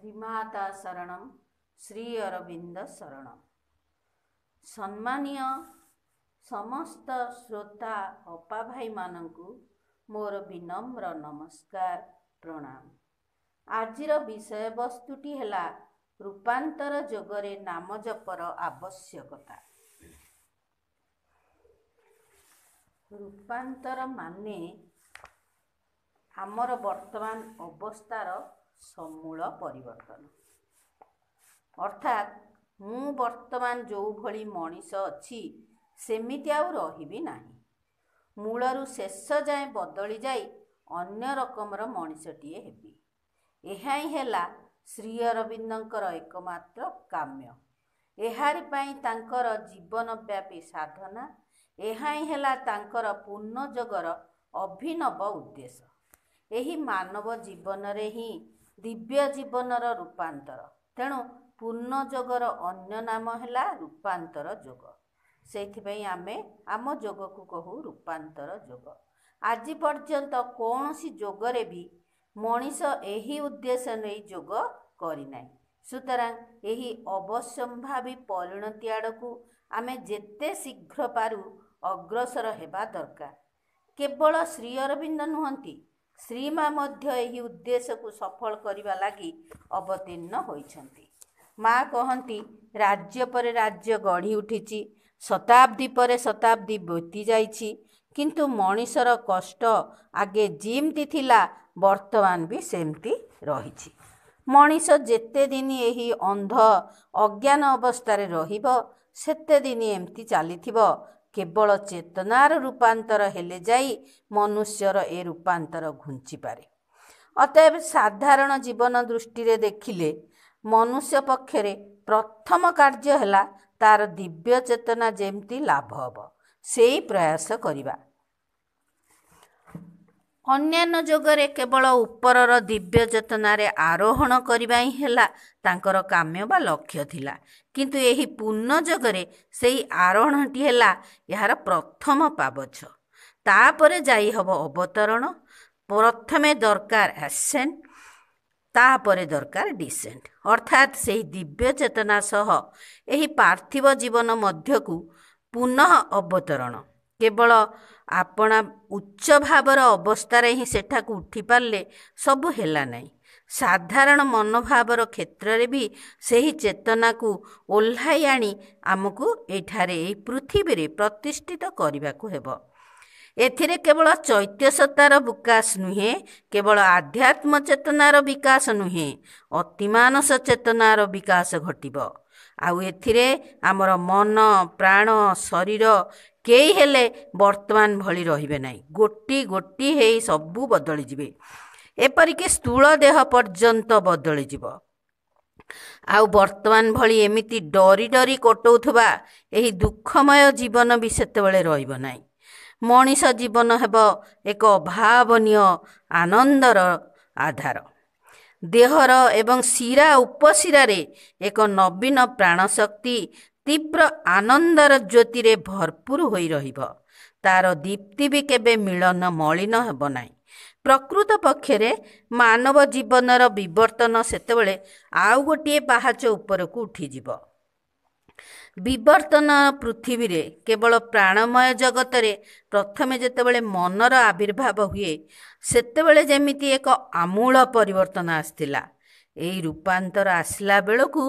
ଶ୍ରୀମାତା ଶରଣ ଶ୍ରୀ ଅରବିନ୍ଦ ଶରଣ ସମ୍ମାନୀୟ ସମସ୍ତ ଶ୍ରୋତା ଅପା ଭାଇମାନଙ୍କୁ ମୋର ବିନମ୍ର ନମସ୍କାର ପ୍ରଣାମ ଆଜିର ବିଷୟବସ୍ତୁଟି ହେଲା ରୂପାନ୍ତର ଯୋଗରେ ନାମ ଜପର ଆବଶ୍ୟକତା ରୂପାନ୍ତର ମାନେ ଆମର ବର୍ତ୍ତମାନ ଅବସ୍ଥାର ସମୂଳ ପରିବର୍ତ୍ତନ ଅର୍ଥାତ୍ ମୁଁ ବର୍ତ୍ତମାନ ଯେଉଁଭଳି ମଣିଷ ଅଛି ସେମିତି ଆଉ ରହିବି ନାହିଁ ମୂଳରୁ ଶେଷ ଯାଏଁ ବଦଳି ଯାଇ ଅନ୍ୟ ରକମର ମଣିଷଟିଏ ହେବି ଏହା ହିଁ ହେଲା ଶ୍ରୀ ଅରବିନ୍ଦଙ୍କର ଏକମାତ୍ର କାମ୍ୟ ଏହାରି ପାଇଁ ତାଙ୍କର ଜୀବନବ୍ୟାପୀ ସାଧନା ଏହା ହିଁ ହେଲା ତାଙ୍କର ପୂର୍ଣ୍ଣଯୋଗର ଅଭିନବ ଉଦ୍ଦେଶ୍ୟ ଏହି ମାନବ ଜୀବନରେ ହିଁ ଦିବ୍ୟ ଜୀବନର ରୂପାନ୍ତର ତେଣୁ ପୂର୍ଣ୍ଣ ଯୋଗର ଅନ୍ୟ ନାମ ହେଲା ରୂପାନ୍ତର ଯୋଗ ସେଇଥିପାଇଁ ଆମେ ଆମ ଯୋଗକୁ କହୁ ରୂପାନ୍ତର ଯୋଗ ଆଜି ପର୍ଯ୍ୟନ୍ତ କୌଣସି ଯୋଗରେ ବି ମଣିଷ ଏହି ଉଦ୍ଦେଶ୍ୟ ନେଇ ଯୋଗ କରିନାହିଁ ସୁତରାଂ ଏହି ଅବଶ୍ୟମ୍ଭାବୀ ପରିଣତି ଆଡ଼କୁ ଆମେ ଯେତେ ଶୀଘ୍ର ପାରୁ ଅଗ୍ରସର ହେବା ଦରକାର କେବଳ ଶ୍ରୀ ଅରବିନ୍ଦ ନୁହନ୍ତି ଶ୍ରୀମା ମଧ୍ୟ ଏହି ଉଦ୍ଦେଶ୍ୟକୁ ସଫଳ କରିବା ଲାଗି ଅବତୀର୍ଣ୍ଣ ହୋଇଛନ୍ତି ମା କହନ୍ତି ରାଜ୍ୟ ପରେ ରାଜ୍ୟ ଗଢ଼ି ଉଠିଛି ଶତାବ୍ଦୀ ପରେ ଶତାବ୍ଦୀ ଯାଇଛି କିନ୍ତୁ ମଣିଷର କଷ୍ଟ ଆଗେ ଯେମିତି ଥିଲା ବର୍ତ୍ତମାନ ବି ସେମିତି ରହିଛି ମଣିଷ ଯେତେଦିନ ଏହି ଅନ୍ଧ ଅଜ୍ଞାନ ଅବସ୍ଥାରେ ରହିବ ସେତେଦିନ ଏମିତି ଚାଲିଥିବ କେବଳ ଚେତନାର ରୂପାନ୍ତର ହେଲେ ଯାଇ ମନୁଷ୍ୟର ଏ ରୂପାନ୍ତର ଘୁଞ୍ଚିପାରେ ଅତଏବ ସାଧାରଣ ଜୀବନ ଦୃଷ୍ଟିରେ ଦେଖିଲେ ମନୁଷ୍ୟ ପକ୍ଷରେ ପ୍ରଥମ କାର୍ଯ୍ୟ ହେଲା ତାର ଦିବ୍ୟ ଚେତନା ଯେମିତି ଲାଭ ହେବ ସେଇ ପ୍ରୟାସ କରିବା ଅନ୍ୟାନ୍ୟ ଯୁଗରେ କେବଳ ଉପରର ଦିବ୍ୟ ଯତ୍ନରେ ଆରୋହଣ କରିବା ହିଁ ହେଲା ତାଙ୍କର କାମ୍ୟ ବା ଲକ୍ଷ୍ୟ ଥିଲା କିନ୍ତୁ ଏହି ପୂର୍ଣ୍ଣ ଯୁଗରେ ସେହି ଆରୋହଣଟି ହେଲା ଏହାର ପ୍ରଥମ ପାବଛ ତାପରେ ଯାଇ ହେବ ଅବତରଣ ପ୍ରଥମେ ଦରକାର ଆସେଣ୍ଟ ତାପରେ ଦରକାର ଡିସେଣ୍ଟ ଅର୍ଥାତ୍ ସେହି ଦିବ୍ୟ ଚେତନା ସହ ଏହି ପାର୍ଥିବ ଜୀବନ ମଧ୍ୟକୁ ପୁନଃ ଅବତରଣ କେବଳ ଆପଣା ଉଚ୍ଚ ଭାବର ଅବସ୍ଥାରେ ହିଁ ସେଠାକୁ ଉଠିପାରିଲେ ସବୁ ହେଲା ନାହିଁ ସାଧାରଣ ମନୋଭାବର କ୍ଷେତ୍ରରେ ବି ସେହି ଚେତନାକୁ ଓହ୍ଲାଇ ଆଣି ଆମକୁ ଏଠାରେ ଏହି ପୃଥିବୀରେ ପ୍ରତିଷ୍ଠିତ କରିବାକୁ ହେବ ଏଥିରେ କେବଳ ଚୈତ୍ୟସତାର ବିକାଶ ନୁହେଁ କେବଳ ଆଧ୍ୟାତ୍ମ ଚେତନାର ବିକାଶ ନୁହେଁ ଅତିମାନସ ଚେତନାର ବିକାଶ ଘଟିବ ଆଉ ଏଥିରେ ଆମର ମନ ପ୍ରାଣ ଶରୀର କେହି ହେଲେ ବର୍ତ୍ତମାନ ଭଳି ରହିବେ ନାହିଁ ଗୋଟି ଗୋଟି ହେଇ ସବୁ ବଦଳିଯିବେ ଏପରିକି ସ୍ଥୂଳ ଦେହ ପର୍ଯ୍ୟନ୍ତ ବଦଳିଯିବ ଆଉ ବର୍ତ୍ତମାନ ଭଳି ଏମିତି ଡରି ଡରି କଟଉଥିବା ଏହି ଦୁଃଖମୟ ଜୀବନ ବି ସେତେବେଳେ ରହିବ ନାହିଁ ମଣିଷ ଜୀବନ ହେବ ଏକ ଅଭାବନୀୟ ଆନନ୍ଦର ଆଧାର ଦେହର ଏବଂ ଶିରା ଉପଶିରାରେ ଏକ ନବୀନ ପ୍ରାଣଶକ୍ତି ତୀବ୍ର ଆନନ୍ଦର ଜ୍ୟୋତିରେ ଭରପୁର ହୋଇ ରହିବ ତାର ଦୀପ୍ତି ବି କେବେ ମିଳନ ମଳିନ ହେବ ନାହିଁ ପ୍ରକୃତ ପକ୍ଷରେ ମାନବ ଜୀବନର ବିବର୍ତ୍ତନ ସେତେବେଳେ ଆଉ ଗୋଟିଏ ପାହାଚ ଉପରକୁ ଉଠିଯିବ ବିବର୍ତ୍ତନ ପୃଥିବୀରେ କେବଳ ପ୍ରାଣମୟ ଜଗତରେ ପ୍ରଥମେ ଯେତେବେଳେ ମନର ଆବିର୍ଭାବ ହୁଏ ସେତେବେଳେ ଯେମିତି ଏକ ଆମୂଳ ପରିବର୍ତ୍ତନ ଆସିଥିଲା ଏହି ରୂପାନ୍ତର ଆସିଲା ବେଳକୁ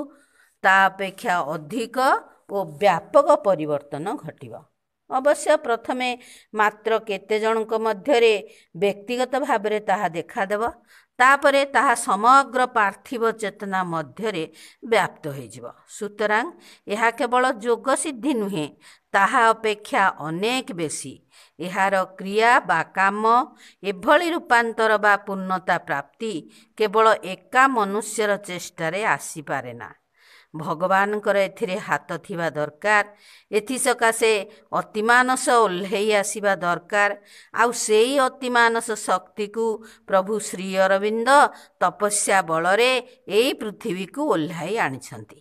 ତା ଅପେକ୍ଷା ଅଧିକ ଓ ବ୍ୟାପକ ପରିବର୍ତ୍ତନ ଘଟିବ ଅବଶ୍ୟ ପ୍ରଥମେ ମାତ୍ର କେତେଜଣଙ୍କ ମଧ୍ୟରେ ବ୍ୟକ୍ତିଗତ ଭାବରେ ତାହା ଦେଖାଦେବ ତାପରେ ତାହା ସମଗ୍ର ପାର୍ଥିବ ଚେତନା ମଧ୍ୟରେ ବ୍ୟାପ୍ତ ହୋଇଯିବ ସୁତରାଂ ଏହା କେବଳ ଯୋଗ ସିଦ୍ଧି ନୁହେଁ ତାହା ଅପେକ୍ଷା ଅନେକ ବେଶୀ ଏହାର କ୍ରିୟା ବା କାମ ଏଭଳି ରୂପାନ୍ତର ବା ପୂର୍ଣ୍ଣତା ପ୍ରାପ୍ତି କେବଳ ଏକା ମନୁଷ୍ୟର ଚେଷ୍ଟାରେ ଆସିପାରେ ନା ଭଗବାନଙ୍କର ଏଥିରେ ହାତ ଥିବା ଦରକାର ଏଥିସକାଶେ ଅତିମାନସ ଓହ୍ଲେଇ ଆସିବା ଦରକାର ଆଉ ସେଇ ଅତିମାନସ ଶକ୍ତିକୁ ପ୍ରଭୁ ଶ୍ରୀ ଅରବିନ୍ଦ ତପସ୍ୟା ବଳରେ ଏଇ ପୃଥିବୀକୁ ଓହ୍ଲାଇ ଆଣିଛନ୍ତି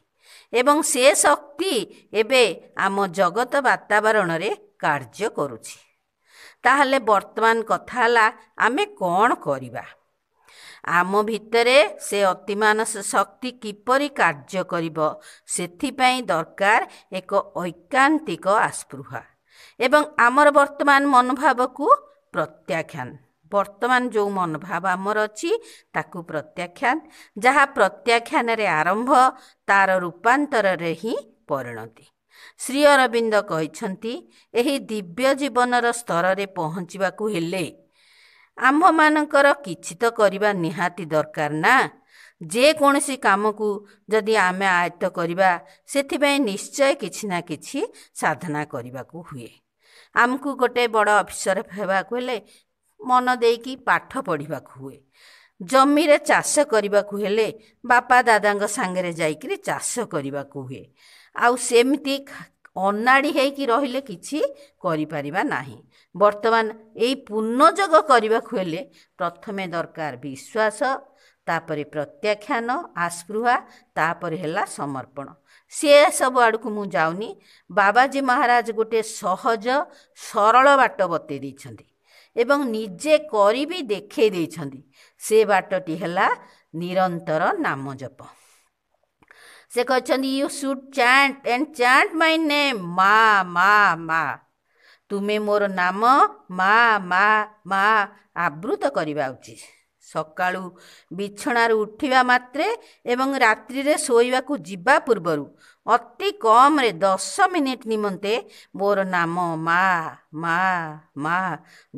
ଏବଂ ସେ ଶକ୍ତି ଏବେ ଆମ ଜଗତ ବାତାବରଣରେ କାର୍ଯ୍ୟ କରୁଛି ତାହେଲେ ବର୍ତ୍ତମାନ କଥା ହେଲା ଆମେ କ'ଣ କରିବା ଆମ ଭିତରେ ସେ ଅତିମାନସ ଶକ୍ତି କିପରି କାର୍ଯ୍ୟ କରିବ ସେଥିପାଇଁ ଦରକାର ଏକ ଐକାନ୍ତିକ ଆସ୍ପୃହା ଏବଂ ଆମର ବର୍ତ୍ତମାନ ମନୋଭାବକୁ ପ୍ରତ୍ୟାଖ୍ୟାନ ବର୍ତ୍ତମାନ ଯେଉଁ ମନୋଭାବ ଆମର ଅଛି ତାକୁ ପ୍ରତ୍ୟାଖ୍ୟାନ ଯାହା ପ୍ରତ୍ୟାଖ୍ୟାନରେ ଆରମ୍ଭ ତାର ରୂପାନ୍ତରରେ ହିଁ ପରିଣତି ଶ୍ରୀ ଅରବିନ୍ଦ କହିଛନ୍ତି ଏହି ଦିବ୍ୟ ଜୀବନର ସ୍ତରରେ ପହଞ୍ଚିବାକୁ ହେଲେ ଆମ୍ଭମାନଙ୍କର କିଛି ତ କରିବା ନିହାତି ଦରକାର ନା ଯେକୌଣସି କାମକୁ ଯଦି ଆମେ ଆୟତ୍ତ କରିବା ସେଥିପାଇଁ ନିଶ୍ଚୟ କିଛି ନା କିଛି ସାଧନା କରିବାକୁ ହୁଏ ଆମକୁ ଗୋଟେ ବଡ଼ ଅଫିସର ହେବାକୁ ହେଲେ ମନ ଦେଇକି ପାଠ ପଢ଼ିବାକୁ ହୁଏ ଜମିରେ ଚାଷ କରିବାକୁ ହେଲେ ବାପା ଦାଦାଙ୍କ ସାଙ୍ଗରେ ଯାଇକିରି ଚାଷ କରିବାକୁ ହୁଏ ଆଉ ସେମିତି ଅନାଡ଼ି ହେଇକି ରହିଲେ କିଛି କରିପାରିବା ନାହିଁ ବର୍ତ୍ତମାନ ଏଇ ପୁନଃଯୋଗ କରିବାକୁ ହେଲେ ପ୍ରଥମେ ଦରକାର ବିଶ୍ୱାସ ତାପରେ ପ୍ରତ୍ୟାଖ୍ୟାନ ଆସ୍ପୃହା ତାପରେ ହେଲା ସମର୍ପଣ ସେ ସବୁ ଆଡ଼କୁ ମୁଁ ଯାଉନି ବାବାଜୀ ମହାରାଜ ଗୋଟିଏ ସହଜ ସରଳ ବାଟ ବତେଇ ଦେଇଛନ୍ତି ଏବଂ ନିଜେ କରି ବି ଦେଖେଇ ଦେଇଛନ୍ତି ସେ ବାଟଟି ହେଲା ନିରନ୍ତର ନାମ ଜପ ସେ କହିଛନ୍ତି you should chant and chant my name ମା ମା ମା ତୁମେ ମୋର ନାମ ମା ମା ମା ଆବୃତ କରିବା ଉଚିତ ସକାଳୁ ବିଛଣାରୁ ଉଠିବା ମାତ୍ରେ ଏବଂ ରାତ୍ରିରେ ଶୋଇବାକୁ ଯିବା ପୂର୍ବରୁ ଅତି କମ୍ରେ ଦଶ ମିନିଟ୍ ନିମନ୍ତେ ମୋର ନାମ ମା ମା ମା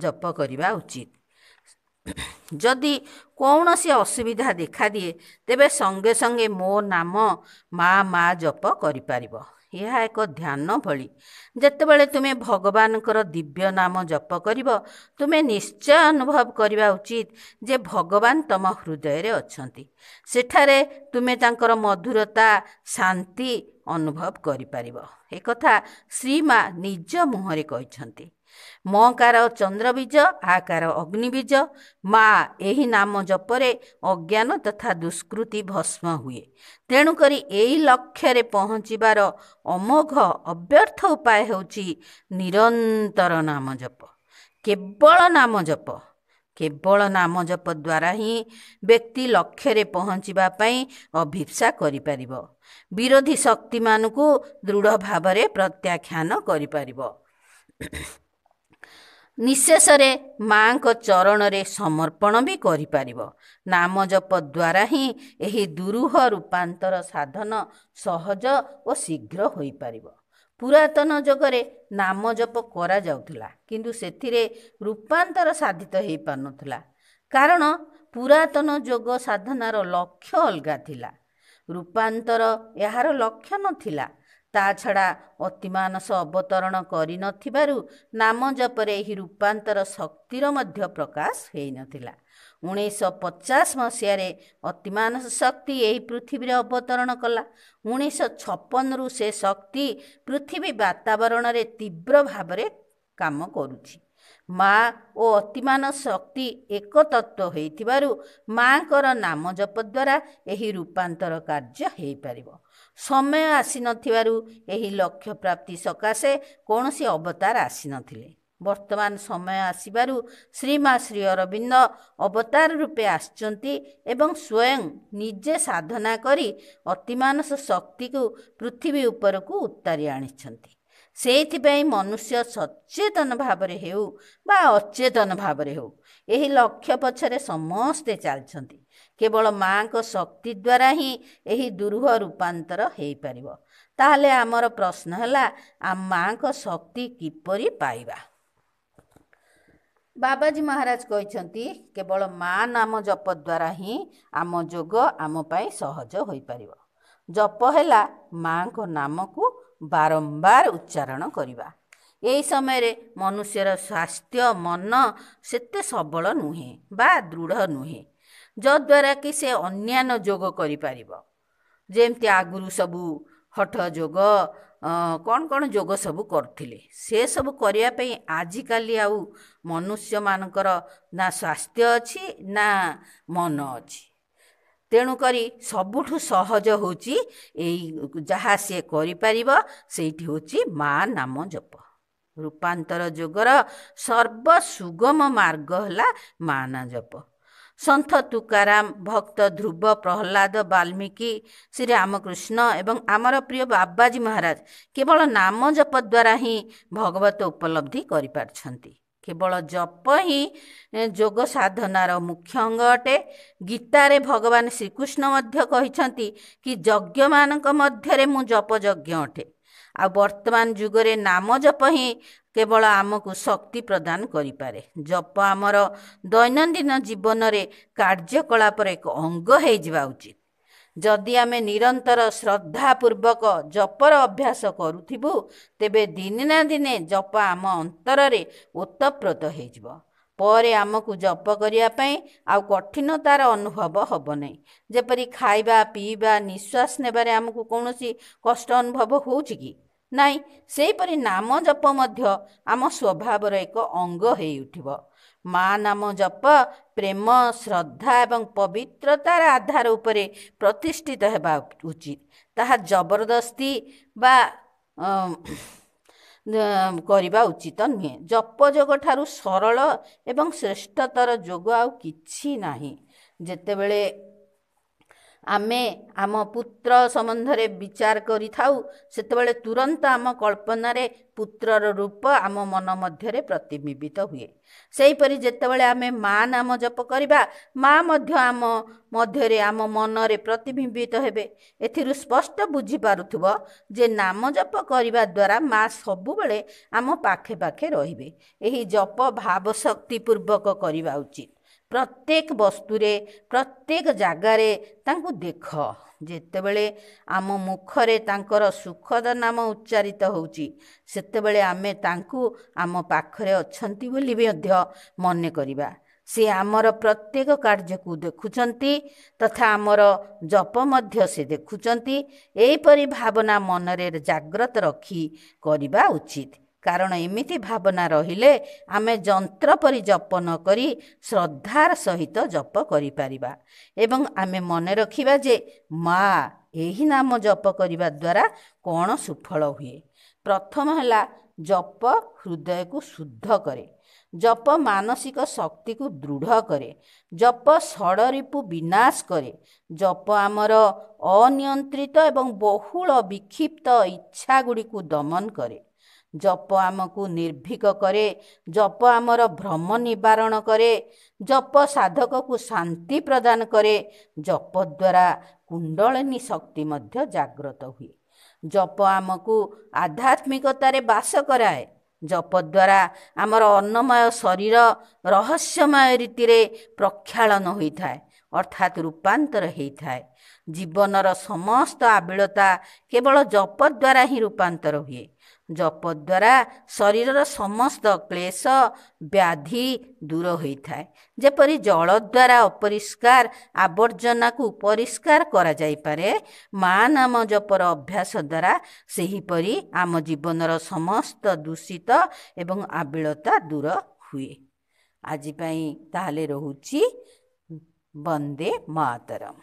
ଜପ କରିବା ଉଚିତ ଯଦି କୌଣସି ଅସୁବିଧା ଦେଖାଦିଏ ତେବେ ସଙ୍ଗେ ସଙ୍ଗେ ମୋ ନାମ ମା ମା ଜପ କରିପାରିବ ଏହା ଏକ ଧ୍ୟାନ ଭଳି ଯେତେବେଳେ ତୁମେ ଭଗବାନଙ୍କର ଦିବ୍ୟ ନାମ ଜପ କରିବ ତୁମେ ନିଶ୍ଚୟ ଅନୁଭବ କରିବା ଉଚିତ ଯେ ଭଗବାନ ତୁମ ହୃଦୟରେ ଅଛନ୍ତି ସେଠାରେ ତୁମେ ତାଙ୍କର ମଧୁରତା ଶାନ୍ତି ଅନୁଭବ କରିପାରିବ ଏକଥା ଶ୍ରୀମା ନିଜ ମୁହଁରେ କହିଛନ୍ତି ମକାର ଚନ୍ଦ୍ରବୀଜ ଆକାର ଅଗ୍ନିବୀଜ ମା ଏହି ନାମ ଜପରେ ଅଜ୍ଞାନ ତଥା ଦୁଷ୍କୃତି ଭସ୍ମ ହୁଏ ତେଣୁକରି ଏହି ଲକ୍ଷ୍ୟରେ ପହଞ୍ଚିବାର ଅମୋଘ ଅବ୍ୟର୍ଥ ଉପାୟ ହେଉଛି ନିରନ୍ତର ନାମ ଜପ କେବଳ ନାମ ଜପ କେବଳ ନାମ ଜପ ଦ୍ୱାରା ହିଁ ବ୍ୟକ୍ତି ଲକ୍ଷ୍ୟରେ ପହଞ୍ଚିବା ପାଇଁ ଅଭିପ୍ସା କରିପାରିବ ବିରୋଧୀ ଶକ୍ତିମାନଙ୍କୁ ଦୃଢ଼ ଭାବରେ ପ୍ରତ୍ୟାଖ୍ୟାନ କରିପାରିବ ନିଶେଷରେ ମାଆଙ୍କ ଚରଣରେ ସମର୍ପଣ ବି କରିପାରିବ ନାମ ଜପ ଦ୍ୱାରା ହିଁ ଏହି ଦୁରୁହ ରୂପାନ୍ତର ସାଧନ ସହଜ ଓ ଶୀଘ୍ର ହୋଇପାରିବ ପୁରାତନ ଯୁଗରେ ନାମ ଜପ କରାଯାଉଥିଲା କିନ୍ତୁ ସେଥିରେ ରୂପାନ୍ତର ସାଧିତ ହୋଇପାରୁନଥିଲା କାରଣ ପୁରାତନ ଯୋଗ ସାଧନାର ଲକ୍ଷ୍ୟ ଅଲଗା ଥିଲା ରୂପାନ୍ତର ଏହାର ଲକ୍ଷ୍ୟ ନଥିଲା ତା ଛଡ଼ା ଅତିମାନସ ଅବତରଣ କରିନଥିବାରୁ ନାମ ଜପରେ ଏହି ରୂପାନ୍ତର ଶକ୍ତିର ମଧ୍ୟ ପ୍ରକାଶ ହୋଇନଥିଲା ଉଣେଇଶହ ପଚାଶ ମସିହାରେ ଅତିମାନସ ଶକ୍ତି ଏହି ପୃଥିବୀରେ ଅବତରଣ କଲା ଉଣେଇଶହ ଛପନରୁ ସେ ଶକ୍ତି ପୃଥିବୀ ବାତାବରଣରେ ତୀବ୍ର ଭାବରେ କାମ କରୁଛି ମା ଓ ଅତିମାନ ଶକ୍ତି ଏକ ତତ୍ତ୍ୱ ହୋଇଥିବାରୁ ମାଆଙ୍କର ନାମ ଜପ ଦ୍ୱାରା ଏହି ରୂପାନ୍ତର କାର୍ଯ୍ୟ ହୋଇପାରିବ ସମୟ ଆସିନଥିବାରୁ ଏହି ଲକ୍ଷ୍ୟ ପ୍ରାପ୍ତି ସକାଶେ କୌଣସି ଅବତାର ଆସିନଥିଲେ ବର୍ତ୍ତମାନ ସମୟ ଆସିବାରୁ ଶ୍ରୀମା ଶ୍ରୀ ଅରବିନ୍ଦ ଅବତାର ରୂପେ ଆସିଛନ୍ତି ଏବଂ ସ୍ୱୟଂ ନିଜେ ସାଧନା କରି ଅତିମାନସ ଶକ୍ତିକୁ ପୃଥିବୀ ଉପରକୁ ଉତ୍ତାରି ଆଣିଛନ୍ତି ସେଇଥିପାଇଁ ମନୁଷ୍ୟ ସଚେତନ ଭାବରେ ହେଉ ବା ଅଚେତନ ଭାବରେ ହେଉ ଏହି ଲକ୍ଷ୍ୟ ପଛରେ ସମସ୍ତେ ଚାଲିଛନ୍ତି କେବଳ ମାଆଙ୍କ ଶକ୍ତି ଦ୍ୱାରା ହିଁ ଏହି ଦୃଢ଼ ରୂପାନ୍ତର ହୋଇପାରିବ ତାହେଲେ ଆମର ପ୍ରଶ୍ନ ହେଲା ଆମ ମାଆଙ୍କ ଶକ୍ତି କିପରି ପାଇବା ବାବାଜୀ ମହାରାଜ କହିଛନ୍ତି କେବଳ ମା' ନାମ ଜପ ଦ୍ୱାରା ହିଁ ଆମ ଯୋଗ ଆମ ପାଇଁ ସହଜ ହୋଇପାରିବ ଜପ ହେଲା ମାଆଙ୍କ ନାମକୁ ବାରମ୍ବାର ଉଚ୍ଚାରଣ କରିବା ଏହି ସମୟରେ ମନୁଷ୍ୟର ସ୍ୱାସ୍ଥ୍ୟ ମନ ସେତେ ସବଳ ନୁହେଁ ବା ଦୃଢ଼ ନୁହେଁ ଯଦ୍ୱାରା କି ସେ ଅନ୍ୟାନ୍ୟ ଯୋଗ କରିପାରିବ ଯେମିତି ଆଗରୁ ସବୁ ହଠ ଯୋଗ କ'ଣ କ'ଣ ଯୋଗ ସବୁ କରୁଥିଲେ ସେସବୁ କରିବା ପାଇଁ ଆଜିକାଲି ଆଉ ମନୁଷ୍ୟମାନଙ୍କର ନା ସ୍ୱାସ୍ଥ୍ୟ ଅଛି ନା ମନ ଅଛି ତେଣୁକରି ସବୁଠୁ ସହଜ ହେଉଛି ଏଇ ଯାହା ସିଏ କରିପାରିବ ସେଇଠି ହେଉଛି ମା ନାମ ଜପ ରୂପାନ୍ତର ଯୋଗର ସର୍ବ ସୁଗମ ମାର୍ଗ ହେଲା ମା ନା ଜପ ସନ୍ଥ ତୁକାରାମ ଭକ୍ତ ଧ୍ରୁବ ପ୍ରହଲ୍ଲାଦ ବାଲ୍ମୀକି ଶ୍ରୀରାମକୃଷ୍ଣ ଏବଂ ଆମର ପ୍ରିୟ ବାବାଜୀ ମହାରାଜ କେବଳ ନାମ ଜପ ଦ୍ୱାରା ହିଁ ଭଗବତ ଉପଲବ୍ଧି କରିପାରିଛନ୍ତି କେବଳ ଜପ ହିଁ ଯୋଗ ସାଧନାର ମୁଖ୍ୟ ଅଙ୍ଗ ଅଟେ ଗୀତାରେ ଭଗବାନ ଶ୍ରୀକୃଷ୍ଣ ମଧ୍ୟ କହିଛନ୍ତି କି ଯଜ୍ଞମାନଙ୍କ ମଧ୍ୟରେ ମୁଁ ଜପ ଯଜ୍ଞ ଅଟେ ଆଉ ବର୍ତ୍ତମାନ ଯୁଗରେ ନାମ ଜପ ହିଁ କେବଳ ଆମକୁ ଶକ୍ତି ପ୍ରଦାନ କରିପାରେ ଜପ ଆମର ଦୈନନ୍ଦିନ ଜୀବନରେ କାର୍ଯ୍ୟକଳାପର ଏକ ଅଙ୍ଗ ହୋଇଯିବା ଉଚିତ ଯଦି ଆମେ ନିରନ୍ତର ଶ୍ରଦ୍ଧାପୂର୍ବକ ଜପର ଅଭ୍ୟାସ କରୁଥିବୁ ତେବେ ଦିନେ ନା ଦିନେ ଜପ ଆମ ଅନ୍ତରରେ ଓତପ୍ରୋତ ହୋଇଯିବ ପରେ ଆମକୁ ଜପ କରିବା ପାଇଁ ଆଉ କଠିନତାର ଅନୁଭବ ହେବ ନାହିଁ ଯେପରି ଖାଇବା ପିଇବା ନିଶ୍ୱାସ ନେବାରେ ଆମକୁ କୌଣସି କଷ୍ଟ ଅନୁଭବ ହେଉଛି କି ନାହିଁ ସେହିପରି ନାମ ଜପ ମଧ୍ୟ ଆମ ସ୍ୱଭାବର ଏକ ଅଙ୍ଗ ହେଇଉଠିବ ମା ନାମ ଜପ ପ୍ରେମ ଶ୍ରଦ୍ଧା ଏବଂ ପବିତ୍ରତାର ଆଧାର ଉପରେ ପ୍ରତିଷ୍ଠିତ ହେବା ଉଚିତ ତାହା ଜବରଦସ୍ତି ବା କରିବା ଉଚିତ ନୁହେଁ ଜପଯୋଗ ଠାରୁ ସରଳ ଏବଂ ଶ୍ରେଷ୍ଠତର ଯୋଗ ଆଉ କିଛି ନାହିଁ ଯେତେବେଳେ ଆମେ ଆମ ପୁତ୍ର ସମ୍ବନ୍ଧରେ ବିଚାର କରିଥାଉ ସେତେବେଳେ ତୁରନ୍ତ ଆମ କଳ୍ପନାରେ ପୁତ୍ରର ରୂପ ଆମ ମନ ମଧ୍ୟରେ ପ୍ରତିବିମ୍ବିତ ହୁଏ ସେହିପରି ଯେତେବେଳେ ଆମେ ମା ନାମ ଜପ କରିବା ମା ମଧ୍ୟ ଆମ ମଧ୍ୟରେ ଆମ ମନରେ ପ୍ରତିବିମ୍ବିତ ହେବେ ଏଥିରୁ ସ୍ପଷ୍ଟ ବୁଝିପାରୁଥିବ ଯେ ନାମ ଜପ କରିବା ଦ୍ୱାରା ମା ସବୁବେଳେ ଆମ ପାଖେ ପାଖେ ରହିବେ ଏହି ଜପ ପୂର୍ବକ କରିବା ଉଚିତ ପ୍ରତ୍ୟେକ ବସ୍ତୁରେ ପ୍ରତ୍ୟେକ ଜାଗାରେ ତାଙ୍କୁ ଦେଖ ଯେତେବେଳେ ଆମ ମୁଖରେ ତାଙ୍କର ସୁଖଦ ନାମ ଉଚ୍ଚାରିତ ହେଉଛି ସେତେବେଳେ ଆମେ ତାଙ୍କୁ ଆମ ପାଖରେ ଅଛନ୍ତି ବୋଲି ମଧ୍ୟ ମନେ କରିବା ସେ ଆମର ପ୍ରତ୍ୟେକ କାର୍ଯ୍ୟକୁ ଦେଖୁଛନ୍ତି ତଥା ଆମର ଜପ ମଧ୍ୟ ସେ ଦେଖୁଛନ୍ତି ଏହିପରି ଭାବନା ମନରେ ଜାଗ୍ରତ ରଖି କରିବା ଉଚିତ କାରଣ ଏମିତି ଭାବନା ରହିଲେ ଆମେ ଯନ୍ତ୍ର ପରି ଜପ ନ କରି ଶ୍ରଦ୍ଧାର ସହିତ ଜପ କରିପାରିବା ଏବଂ ଆମେ ମନେ ରଖିବା ଯେ ମା ଏହି ନାମ ଜପ କରିବା ଦ୍ୱାରା କ'ଣ ସୁଫଳ ହୁଏ ପ୍ରଥମ ହେଲା ଜପ ହୃଦୟକୁ ଶୁଦ୍ଧ କରେ ଜପ ମାନସିକ ଶକ୍ତିକୁ ଦୃଢ଼ କରେ ଜପ ଷଡ଼ରିପୁ ବିନାଶ କରେ ଜପ ଆମର ଅନିୟନ୍ତ୍ରିତ ଏବଂ ବହୁଳ ବିକ୍ଷିପ୍ତ ଇଚ୍ଛାଗୁଡ଼ିକୁ ଦମନ କରେ ଜପ ଆମକୁ ନିର୍ଭୀକ କରେ ଜପ ଆମର ଭ୍ରମ ନିବାରଣ କରେ ଜପ ସାଧକକୁ ଶାନ୍ତି ପ୍ରଦାନ କରେ ଜପ ଦ୍ୱାରା କୁଣ୍ଡଳିନୀ ଶକ୍ତି ମଧ୍ୟ ଜାଗ୍ରତ ହୁଏ ଜପ ଆମକୁ ଆଧ୍ୟାତ୍ମିକତାରେ ବାସ କରାଏ ଜପ ଦ୍ୱାରା ଆମର ଅନ୍ନମୟ ଶରୀର ରହସ୍ୟମୟ ରୀତିରେ ପ୍ରକ୍ଷାଳନ ହୋଇଥାଏ ଅର୍ଥାତ୍ ରୂପାନ୍ତର ହେଇଥାଏ ଜୀବନର ସମସ୍ତ ଆବିଳତା କେବଳ ଜପ ଦ୍ୱାରା ହିଁ ରୂପାନ୍ତର ହୁଏ ଜପ ଦ୍ୱାରା ଶରୀରର ସମସ୍ତ କ୍ଲେଶ ବ୍ୟାଧି ଦୂର ହୋଇଥାଏ ଯେପରି ଜଳ ଦ୍ୱାରା ଅପରିଷ୍କାର ଆବର୍ଜନାକୁ ପରିଷ୍କାର କରାଯାଇପାରେ ମା ନାମ ଜପର ଅଭ୍ୟାସ ଦ୍ୱାରା ସେହିପରି ଆମ ଜୀବନର ସମସ୍ତ ଦୂଷିତ ଏବଂ ଆବିଳତା ଦୂର ହୁଏ ଆଜି ପାଇଁ ତାହେଲେ ରହୁଛି वंदे मातरम